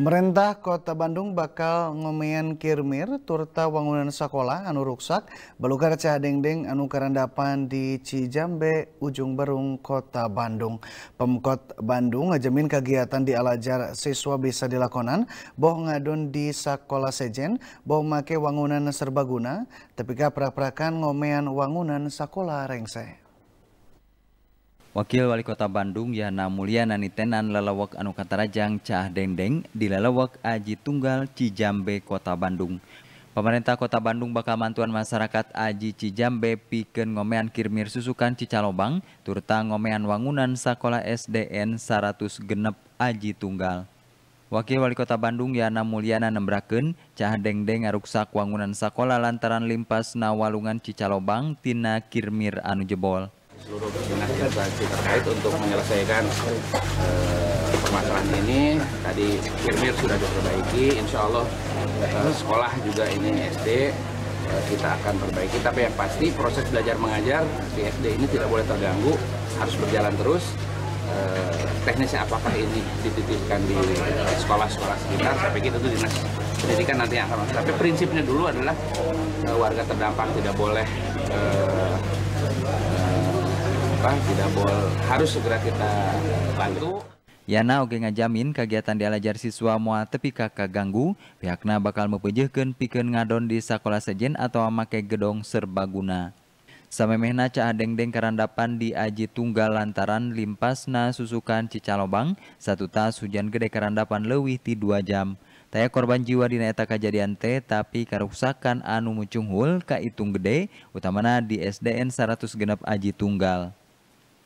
Pemerintah Kota Bandung bakal ngomean kirmir turta wangunan sekolah anu rusak belukar dengdeng anu karandapan di Cijambe ujung Berung Kota Bandung. Pemkot Bandung ngajamin kegiatan di alajar siswa bisa dilakonan boh ngadon di sekolah sejen boh make wangunan serbaguna tapi kprak-prakan ngomean wangunan sekolah rengse. Wakil Wali Kota Bandung Yana Mulyana Nitenan Lelewak anu katarajang Cah Dendeng di Lelewak Aji Tunggal Cijambe Kota Bandung. Pemerintah Kota Bandung bakal mantuan masyarakat Aji Cijambe piken ngomean kirmir susukan Cicalobang turta ngomean wangunan sekolah SDN 100 genep Aji Tunggal. Wakil Wali Kota Bandung Yana Mulyana nembraken cah dengdeng aruksak wangunan sekolah lantaran limpas na walungan Cicalobang tina kirmir anu jebol seluruh dinas instansi terkait untuk menyelesaikan uh, permasalahan ini. Tadi firmir sudah diperbaiki, insya Allah uh, sekolah juga ini SD uh, eh, kita akan perbaiki. Tapi yang pasti proses belajar mengajar di SD ini tidak boleh terganggu, harus berjalan terus. teknisnya apakah ini dititipkan di sekolah-sekolah sekitar, saya pikir itu dinas pendidikan nanti akan. Tapi prinsipnya dulu adalah warga terdampak tidak boleh apa tidak boleh harus segera kita bantu. Yana Oke ngajamin kegiatan dialajar siswa mua tepi kakak ganggu, Pihaknya bakal mepejehkeun pikir ngadon di sekolah sejen atau make gedong serbaguna. Samemehna mehna cah deng karandapan di aji tunggal lantaran limpas limpasna susukan cicalobang, satu tas hujan gede karandapan lewih di dua jam. Taya korban jiwa di neta kejadian teh tapi kerusakan anu mucung hul itung gede, utamana di SDN 100 genep aji tunggal.